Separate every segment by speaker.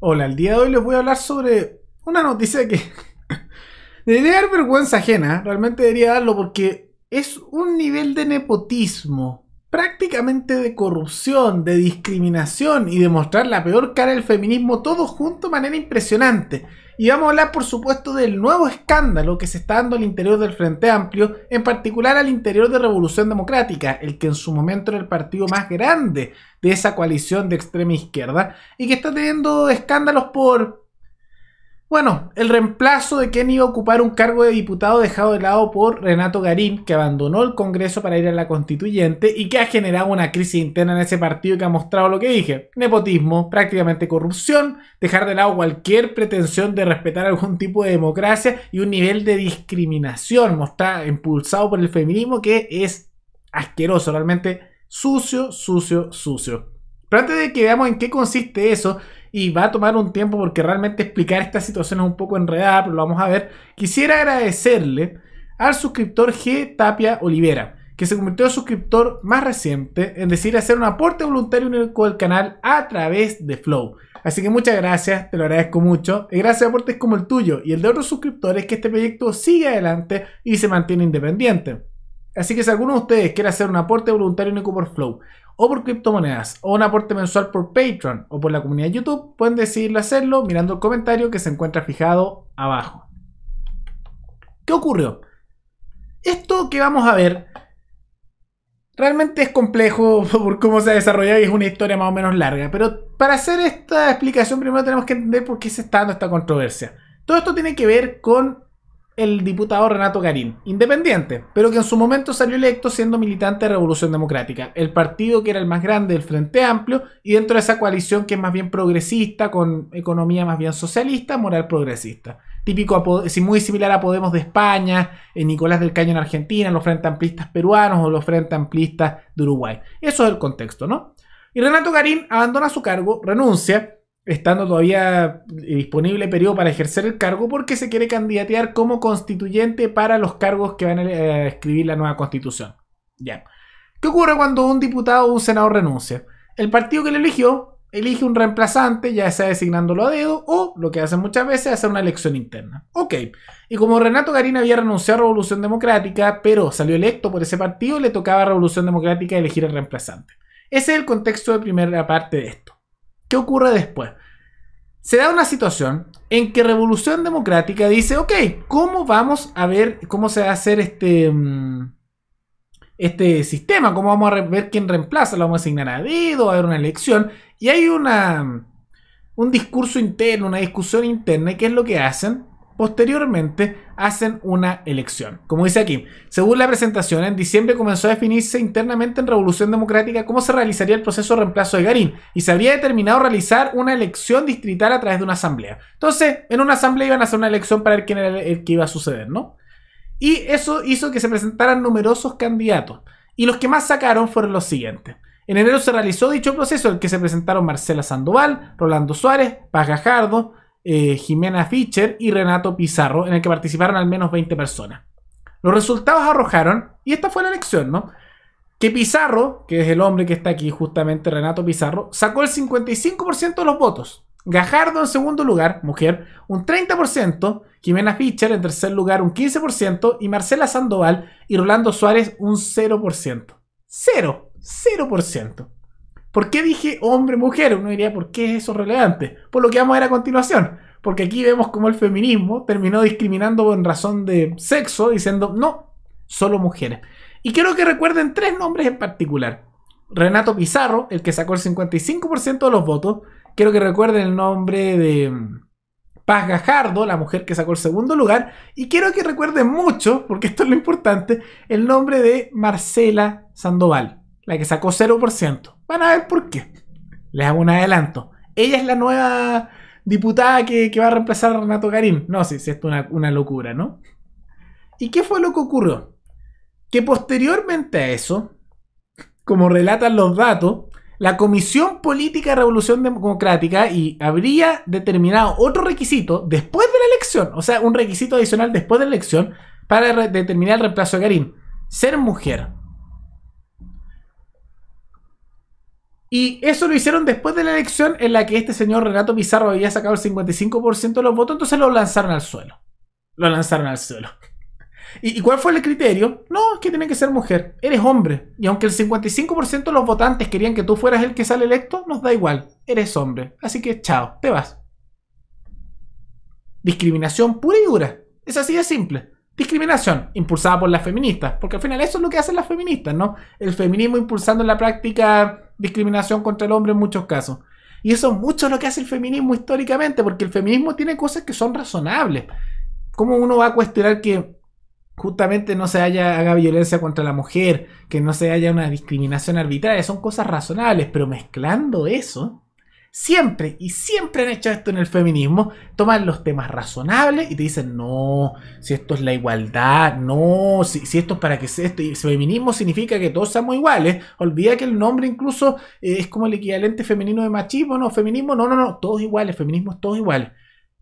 Speaker 1: Hola, el día de hoy les voy a hablar sobre una noticia que debería dar vergüenza ajena, realmente debería darlo porque es un nivel de nepotismo, prácticamente de corrupción, de discriminación y de mostrar la peor cara del feminismo todo junto de manera impresionante. Y vamos a hablar, por supuesto, del nuevo escándalo que se está dando al interior del Frente Amplio, en particular al interior de Revolución Democrática, el que en su momento era el partido más grande de esa coalición de extrema izquierda y que está teniendo escándalos por bueno, el reemplazo de quien iba a ocupar un cargo de diputado dejado de lado por Renato Garín, que abandonó el Congreso para ir a la constituyente y que ha generado una crisis interna en ese partido que ha mostrado lo que dije, nepotismo, prácticamente corrupción, dejar de lado cualquier pretensión de respetar algún tipo de democracia y un nivel de discriminación mostrado, impulsado por el feminismo que es asqueroso, realmente sucio, sucio, sucio. Pero antes de que veamos en qué consiste eso, y va a tomar un tiempo porque realmente explicar esta situación es un poco enredada, pero lo vamos a ver. Quisiera agradecerle al suscriptor G. Tapia Olivera, que se convirtió en suscriptor más reciente, en decidir hacer un aporte voluntario único al canal a través de Flow. Así que muchas gracias, te lo agradezco mucho. Y gracias a aportes como el tuyo y el de otros suscriptores que este proyecto sigue adelante y se mantiene independiente. Así que si alguno de ustedes quiere hacer un aporte voluntario único por Flow o por criptomonedas, o un aporte mensual por Patreon o por la comunidad de YouTube, pueden decidirlo hacerlo mirando el comentario que se encuentra fijado abajo. ¿Qué ocurrió? Esto que vamos a ver realmente es complejo por cómo se ha desarrollado y es una historia más o menos larga, pero para hacer esta explicación primero tenemos que entender por qué se está dando esta controversia. Todo esto tiene que ver con el diputado Renato Garín, independiente, pero que en su momento salió electo siendo militante de Revolución Democrática, el partido que era el más grande del Frente Amplio y dentro de esa coalición que es más bien progresista, con economía más bien socialista, moral progresista. Típico, muy similar a Podemos de España, eh, Nicolás del Caño en Argentina, los Frente Amplistas peruanos o los Frente Amplistas de Uruguay. Eso es el contexto, ¿no? Y Renato Garín abandona su cargo, renuncia estando todavía eh, disponible periodo para ejercer el cargo, porque se quiere candidatear como constituyente para los cargos que van eh, a escribir la nueva constitución. Ya. ¿Qué ocurre cuando un diputado o un senador renuncia? El partido que lo eligió elige un reemplazante, ya sea designándolo a dedo, o lo que hacen muchas veces hacer una elección interna. Ok, y como Renato Garín había renunciado a Revolución Democrática, pero salió electo por ese partido, le tocaba a Revolución Democrática elegir el reemplazante. Ese es el contexto de primera parte de esto. ¿Qué ocurre después? Se da una situación en que Revolución Democrática dice, ok, ¿cómo vamos a ver cómo se va a hacer este, mm, este sistema? ¿Cómo vamos a ver quién reemplaza? ¿Lo vamos a asignar a dedo? ¿Va a haber una elección? Y hay una, un discurso interno, una discusión interna, y ¿qué es lo que hacen? Posteriormente hacen una elección. Como dice aquí, según la presentación, en diciembre comenzó a definirse internamente en Revolución Democrática cómo se realizaría el proceso de reemplazo de Garín y se había determinado realizar una elección distrital a través de una asamblea. Entonces, en una asamblea iban a hacer una elección para ver quién era el que iba a suceder, ¿no? Y eso hizo que se presentaran numerosos candidatos. Y los que más sacaron fueron los siguientes. En enero se realizó dicho proceso el que se presentaron Marcela Sandoval, Rolando Suárez, Paz Gajardo, eh, Jimena Fischer y Renato Pizarro, en el que participaron al menos 20 personas. Los resultados arrojaron, y esta fue la elección, ¿no? Que Pizarro, que es el hombre que está aquí, justamente Renato Pizarro, sacó el 55% de los votos. Gajardo en segundo lugar, mujer, un 30%, Jimena Fischer en tercer lugar un 15% y Marcela Sandoval y Rolando Suárez un 0%. Cero, 0%. ¿Por qué dije hombre-mujer? Uno diría, ¿por qué es eso relevante? Por lo que vamos a ver a continuación. Porque aquí vemos cómo el feminismo terminó discriminando en razón de sexo, diciendo, no, solo mujeres. Y quiero que recuerden tres nombres en particular. Renato Pizarro, el que sacó el 55% de los votos. Quiero que recuerden el nombre de mm, Paz Gajardo, la mujer que sacó el segundo lugar. Y quiero que recuerden mucho, porque esto es lo importante, el nombre de Marcela Sandoval, la que sacó 0%. Van a ver por qué. Les hago un adelanto. Ella es la nueva diputada que, va a reemplazar a Renato Garín. No sé si esto es una, locura, ¿no? ¿Y qué fue lo que ocurrió? Que posteriormente a eso, como relatan los datos, la Comisión Política de Revolución Democrática y habría determinado otro requisito después de la elección, o sea, un requisito adicional después de la elección para determinar el reemplazo de Karim, ser mujer. Y eso lo hicieron después de la elección en la que este señor Renato Pizarro había sacado el 55% de los votos, entonces lo lanzaron al suelo. Lo lanzaron al suelo. ¿Y, cuál fue el criterio? No, es que tiene que ser mujer. Eres hombre. Y aunque el 55% de los votantes querían que tú fueras el que sale electo, nos da igual. Eres hombre. Así que chao, te vas. Discriminación pura y dura. Es así de simple discriminación impulsada por las feministas, porque al final eso es lo que hacen las feministas, ¿no? El feminismo impulsando en la práctica discriminación contra el hombre en muchos casos. Y eso es mucho lo que hace el feminismo históricamente, porque el feminismo tiene cosas que son razonables. ¿Cómo uno va a cuestionar que justamente no se haya, haga violencia contra la mujer, que no se haya una discriminación arbitraria? Son cosas razonables, pero mezclando eso, siempre, y siempre han hecho esto en el feminismo, toman los temas razonables y te dicen, no, si esto es la igualdad, no, si, esto es para que sea esto, y feminismo significa que todos somos iguales, olvida que el nombre incluso eh, es como el equivalente femenino de machismo, no, feminismo, no, no, no, todos iguales, feminismo es todos iguales.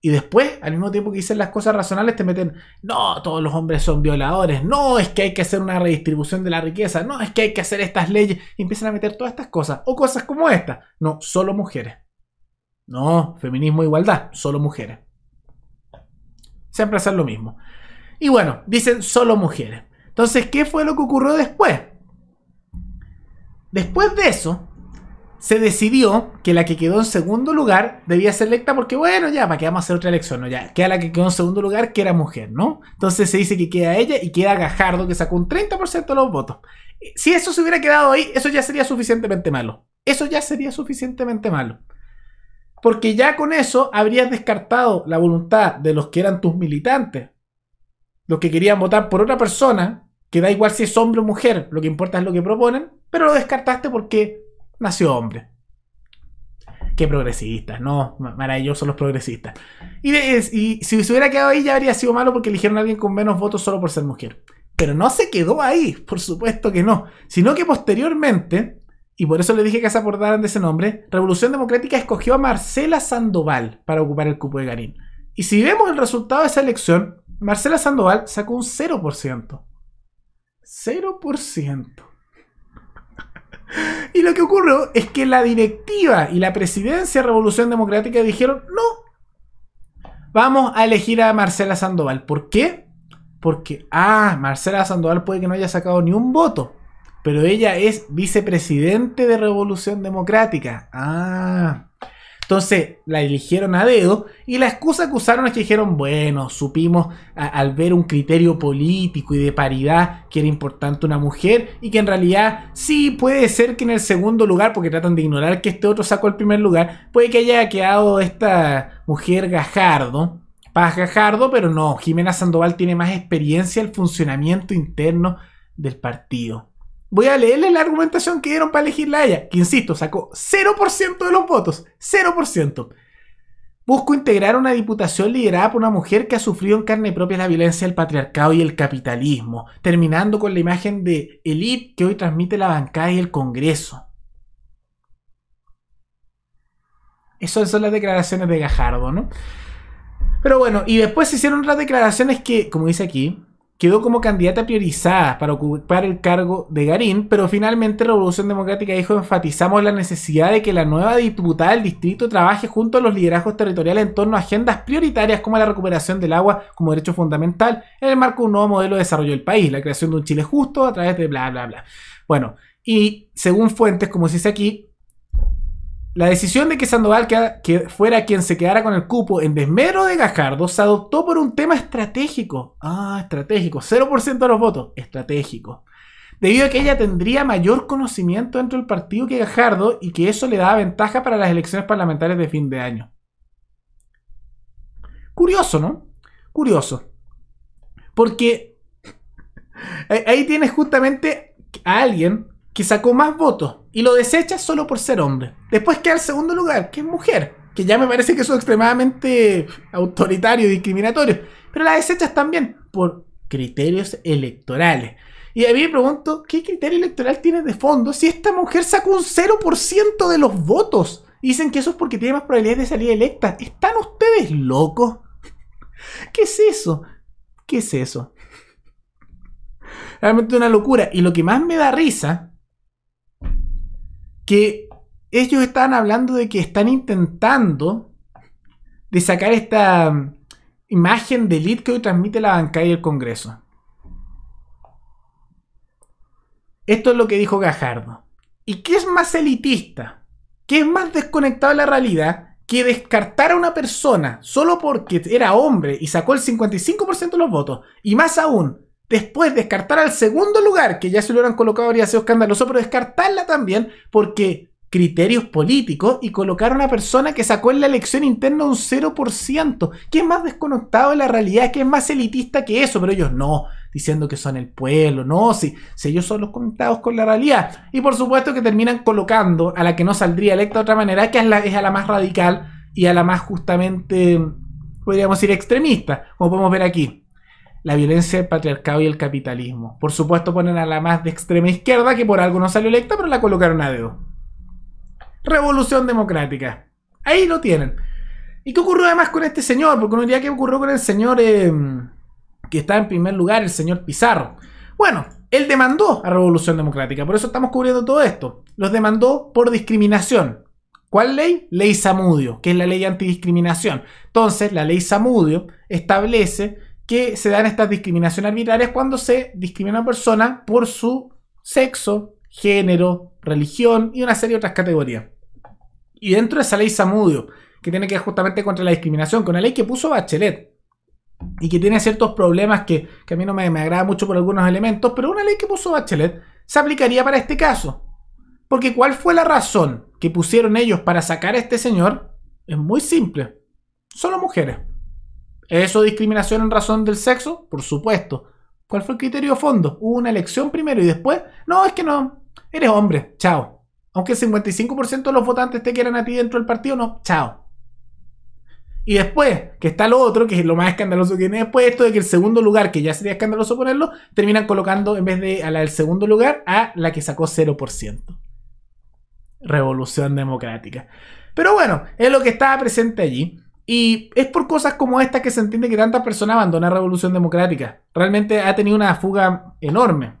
Speaker 1: Y después, al mismo tiempo que dicen las cosas razonables, te meten, no, todos los hombres son violadores, no, es que hay que hacer una redistribución de la riqueza, no, es que hay que hacer estas leyes, y empiezan a meter todas estas cosas, o cosas como estas, no, solo mujeres. No, feminismo e igualdad, solo mujeres. Siempre hacen lo mismo. Y bueno, dicen solo mujeres. Entonces, ¿qué fue lo que ocurrió después? Después de eso, se decidió que la que quedó en segundo lugar debía ser electa porque, bueno, ya, para que vamos a hacer otra elección, ¿no? Ya, queda la que quedó en segundo lugar, que era mujer, ¿no? Entonces se dice que queda ella y queda Gajardo, que sacó un 30% de los votos. Si eso se hubiera quedado ahí, eso ya sería suficientemente malo. Eso ya sería suficientemente malo porque ya con eso habrías descartado la voluntad de los que eran tus militantes, los que querían votar por otra persona, que da igual si es hombre o mujer, lo que importa es lo que proponen, pero lo descartaste porque nació hombre. Qué progresistas, no, maravillosos los progresistas. Y, y si se hubiera quedado ahí ya habría sido malo porque eligieron a alguien con menos votos solo por ser mujer. Pero no se quedó ahí, por supuesto que no, sino que posteriormente y por eso le dije que se acordaran de ese nombre, Revolución Democrática escogió a Marcela Sandoval para ocupar el cupo de Garín. Y si vemos el resultado de esa elección, Marcela Sandoval sacó un 0%. 0%. y lo que ocurrió es que la directiva y la presidencia de Revolución Democrática dijeron, no, vamos a elegir a Marcela Sandoval. ¿Por qué? Porque, ah, Marcela Sandoval puede que no haya sacado ni un voto pero ella es vicepresidente de Revolución Democrática. Ah. Entonces la eligieron a dedo y la excusa que usaron es que dijeron, bueno, supimos al ver un criterio político y de paridad que era importante una mujer y que en realidad sí puede ser que en el segundo lugar, porque tratan de ignorar que este otro sacó el primer lugar, puede que haya quedado esta mujer Gajardo, Paz Gajardo, pero no, Jimena Sandoval tiene más experiencia en el funcionamiento interno del partido voy a leerle la argumentación que dieron para elegirla a ella, que insisto, sacó 0% de los votos, 0%. Busco integrar una diputación liderada por una mujer que ha sufrido en carne propia la violencia del patriarcado y el capitalismo, terminando con la imagen de élite que hoy transmite la bancada y el Congreso. Esas son las declaraciones de Gajardo, ¿no? Pero bueno, y después se hicieron otras declaraciones que, como dice aquí, quedó como candidata priorizada para ocupar el cargo de Garín, pero finalmente Revolución Democrática dijo enfatizamos la necesidad de que la nueva diputada del distrito trabaje junto a los liderazgos territoriales en torno a agendas prioritarias como la recuperación del agua como derecho fundamental en el marco de un nuevo modelo de desarrollo del país, la creación de un Chile justo a través de bla, bla, bla. Bueno, y según fuentes, como se dice aquí, la decisión de que Sandoval fuera quien se quedara con el cupo en desmero de Gajardo se adoptó por un tema estratégico. Ah, estratégico. 0% de los votos. Estratégico. Debido a que ella tendría mayor conocimiento dentro del partido que Gajardo y que eso le daba ventaja para las elecciones parlamentarias de fin de año. Curioso, ¿no? Curioso. Porque ahí tienes justamente a alguien que sacó más votos y lo desecha solo por ser hombre. Después queda el segundo lugar, que es mujer, que ya me parece que eso es extremadamente autoritario y discriminatorio, pero la desecha también por criterios electorales. Y a mí me pregunto, ¿qué criterio electoral tiene de fondo si esta mujer sacó un 0% de los votos? Dicen que eso es porque tiene más probabilidades de salir electa. ¿Están ustedes locos? ¿Qué es eso? ¿Qué es eso? Realmente una locura. Y lo que más me da risa que ellos estaban hablando de que están intentando de sacar esta mm, imagen de elite que hoy transmite la banca y el Congreso. Esto es lo que dijo Gajardo. ¿Y qué es más elitista? ¿Qué es más desconectado de la realidad? que descartar a una persona solo porque era hombre y sacó el 55% de los votos, y más aún, Después descartar al segundo lugar, que ya se lo hubieran colocado habría sido escandaloso, pero descartarla también porque criterios políticos y colocar a una persona que sacó en la elección interna un 0%, que es más desconectado de la realidad, que es más elitista que eso, pero ellos no, diciendo que son el pueblo, no, si, si ellos son los conectados con la realidad. Y por supuesto que terminan colocando a la que no saldría electa de otra manera, que es, la, es a la más radical y a la más justamente, podríamos decir, extremista, como podemos ver aquí la violencia, del patriarcado y el capitalismo. Por supuesto ponen a la más de extrema izquierda, que por algo no salió electa, pero la colocaron a dedo. Revolución democrática. Ahí lo tienen. ¿Y qué ocurrió además con este señor? Porque uno diría que ocurrió con el señor em, que está en primer lugar, el señor Pizarro. Bueno, él demandó a Revolución Democrática, por eso estamos cubriendo todo esto. Los demandó por discriminación. ¿Cuál ley? Ley Samudio, que es la ley antidiscriminación. Entonces, la ley Samudio establece que se dan estas discriminaciones militares cuando se discrimina a una persona por su sexo, género, religión y una serie de otras categorías. Y dentro de esa ley Samudio, que tiene que ver justamente contra la discriminación, con una ley que puso Bachelet y que tiene ciertos problemas que, a mí no me, me, agrada mucho por algunos elementos, pero una ley que puso Bachelet se aplicaría para este caso. Porque ¿cuál fue la razón que pusieron ellos para sacar a este señor? Es muy simple. Solo mujeres. ¿Eso discriminación en razón del sexo? Por supuesto. ¿Cuál fue el criterio de fondo? ¿Hubo una elección primero y después? No, es que no. Eres hombre. Chao. Aunque el 55% de los votantes te quieran a ti dentro del partido, no. Chao. Y después, que está lo otro, que es lo más escandaloso que tiene después, esto de que el segundo lugar, que ya sería escandaloso ponerlo, terminan colocando en vez de a la del segundo lugar a la que sacó 0%. Revolución democrática. Pero bueno, es lo que estaba presente allí. Y es por cosas como esta que se entiende que tanta persona la Revolución Democrática. Realmente ha tenido una fuga enorme.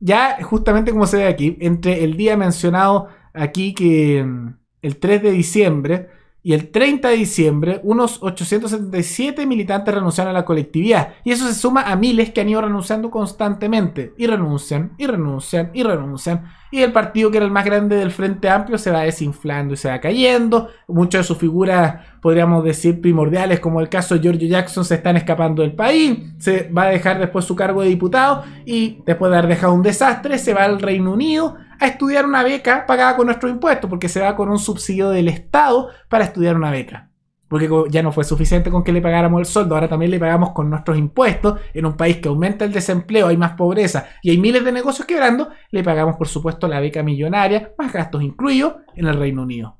Speaker 1: Ya justamente como se ve aquí, entre el día mencionado aquí que mm, el 3 de diciembre, y el 30 de diciembre, unos 877 militantes renunciaron a la colectividad. Y eso se suma a miles que han ido renunciando constantemente. Y renuncian, y renuncian, y renuncian. Y el partido que era el más grande del Frente Amplio se va desinflando y se va cayendo. Muchas de sus figuras, podríamos decir, primordiales, como el caso de George Jackson, se están escapando del país. Se va a dejar después su cargo de diputado. Y después de haber dejado un desastre, se va al Reino Unido a estudiar una beca pagada con nuestros impuestos, porque se va con un subsidio del Estado para estudiar una beca. Porque ya no fue suficiente con que le pagáramos el sueldo, ahora también le pagamos con nuestros impuestos. En un país que aumenta el desempleo, hay más pobreza y hay miles de negocios quebrando, le pagamos por supuesto la beca millonaria, más gastos incluidos en el Reino Unido.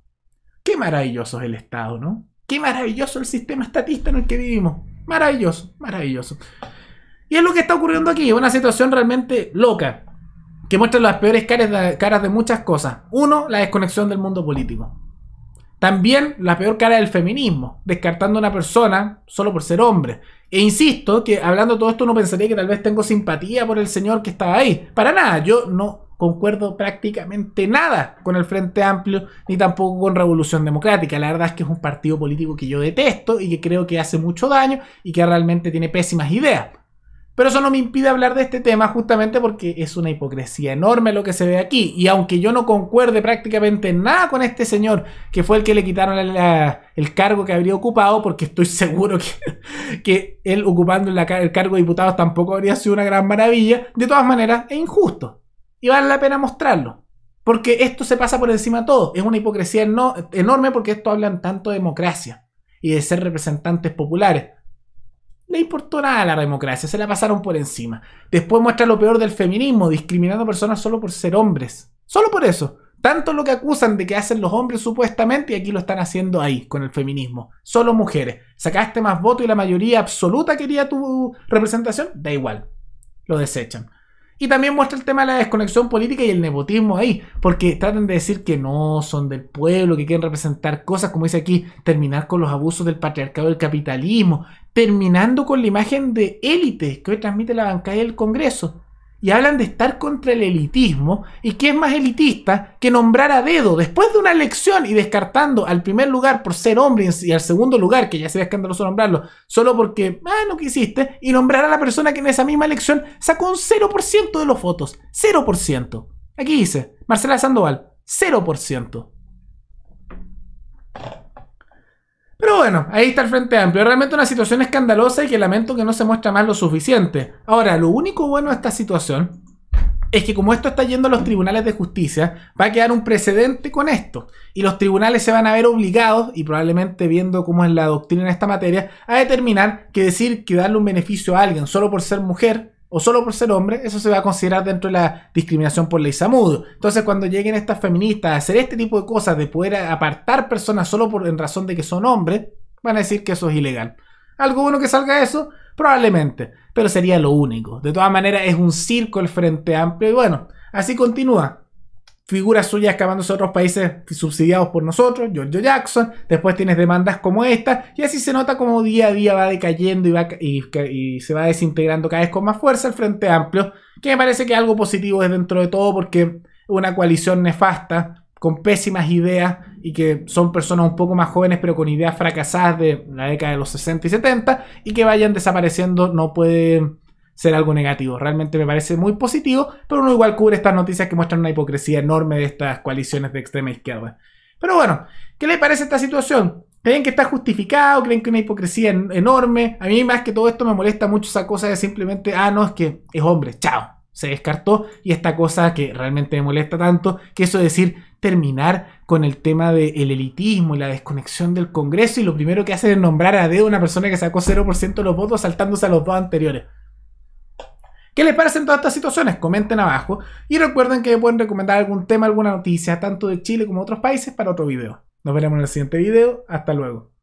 Speaker 1: Qué maravilloso es el Estado, ¿no? Qué maravilloso el sistema estatista en el que vivimos. Maravilloso, maravilloso. Y es lo que está ocurriendo aquí, una situación realmente loca que muestran las peores caras de, caras de muchas cosas. Uno, la desconexión del mundo político. También la peor cara del feminismo, descartando a una persona solo por ser hombre. E insisto que hablando todo esto no pensaría que tal vez tengo simpatía por el señor que estaba ahí. Para nada, yo no concuerdo prácticamente nada con el Frente Amplio ni tampoco con Revolución Democrática. La verdad es que es un partido político que yo detesto y que creo que hace mucho daño y que realmente tiene pésimas ideas. Pero eso no me impide hablar de este tema justamente porque es una hipocresía enorme lo que se ve aquí. Y aunque yo no concuerde prácticamente nada con este señor, que fue el que le quitaron el cargo que habría ocupado, porque estoy seguro que, que él ocupando el cargo de diputado tampoco habría sido una gran maravilla, de todas maneras es injusto. Y vale la pena mostrarlo. Porque esto se pasa por encima de todo. Es una hipocresía enorme porque esto hablan tanto de democracia y de ser representantes populares le importó nada a la democracia, se la pasaron por encima. Después muestra lo peor del feminismo, discriminando a personas solo por ser hombres. Solo por eso. Tanto lo que acusan de que hacen los hombres supuestamente y aquí lo están haciendo ahí, con el feminismo. Solo mujeres. Sacaste más voto y la mayoría absoluta quería tu representación, da igual. Lo desechan. Y también muestra el tema de la desconexión política y el nepotismo ahí, porque tratan de decir que no son del pueblo, que quieren representar cosas, como dice aquí, terminar con los abusos del patriarcado del capitalismo, terminando con la imagen de élite que hoy transmite la bancada el Congreso y hablan de estar contra el elitismo y que es más elitista que nombrar a dedo después de una elección y descartando al primer lugar por ser hombre y al segundo lugar, que ya sería escandaloso nombrarlo, solo porque, ah, no quisiste, y nombrar a la persona que en esa misma elección sacó un 0% de los votos. 0%. Aquí dice, Marcela Sandoval, 0%. Pero bueno, ahí está el Frente Amplio. Realmente una situación escandalosa y que lamento que no se muestra más lo suficiente. Ahora, lo único bueno de esta situación es que como esto está yendo a los tribunales de justicia, va a quedar un precedente con esto. Y los tribunales se van a ver obligados, y probablemente viendo cómo es la doctrina en esta materia, a determinar que decir que darle un beneficio a alguien solo por ser mujer o solo por ser hombre, eso se va a considerar dentro de la discriminación por ley Samudo. Entonces, cuando lleguen estas feministas a hacer este tipo de cosas, de poder apartar personas solo por, en razón de que son hombres, van a decir que eso es ilegal. ¿Algo bueno que salga eso? Probablemente, pero sería lo único. De todas maneras, es un circo el Frente Amplio y bueno, así continúa figuras suyas escapándose a otros países subsidiados por nosotros, George Jackson, después tienes demandas como esta, y así se nota como día a día va decayendo y, va, y, se va desintegrando cada vez con más fuerza el Frente Amplio, que me parece que algo positivo es dentro de todo porque una coalición nefasta, con pésimas ideas y que son personas un poco más jóvenes pero con ideas fracasadas de la década de los 60 y 70 y que vayan desapareciendo no puede ser algo negativo. Realmente me parece muy positivo, pero uno igual cubre estas noticias que muestran una hipocresía enorme de estas coaliciones de extrema izquierda. Pero bueno, ¿qué le parece esta situación? ¿Creen que está justificado? ¿Creen que una hipocresía enorme? A mí más que todo esto me molesta mucho esa cosa de simplemente, ah, no, es que es hombre, chao. Se descartó y esta cosa que realmente me molesta tanto, que eso es decir terminar con el tema del elitismo y la desconexión del Congreso y lo primero que hacen es nombrar a dedo una persona que sacó 0% de los votos saltándose a los dos anteriores. ¿Qué les parecen todas estas situaciones? Comenten abajo y recuerden que pueden recomendar algún tema, alguna noticia, tanto de Chile como de otros países, para otro video. Nos veremos en el siguiente video. Hasta luego.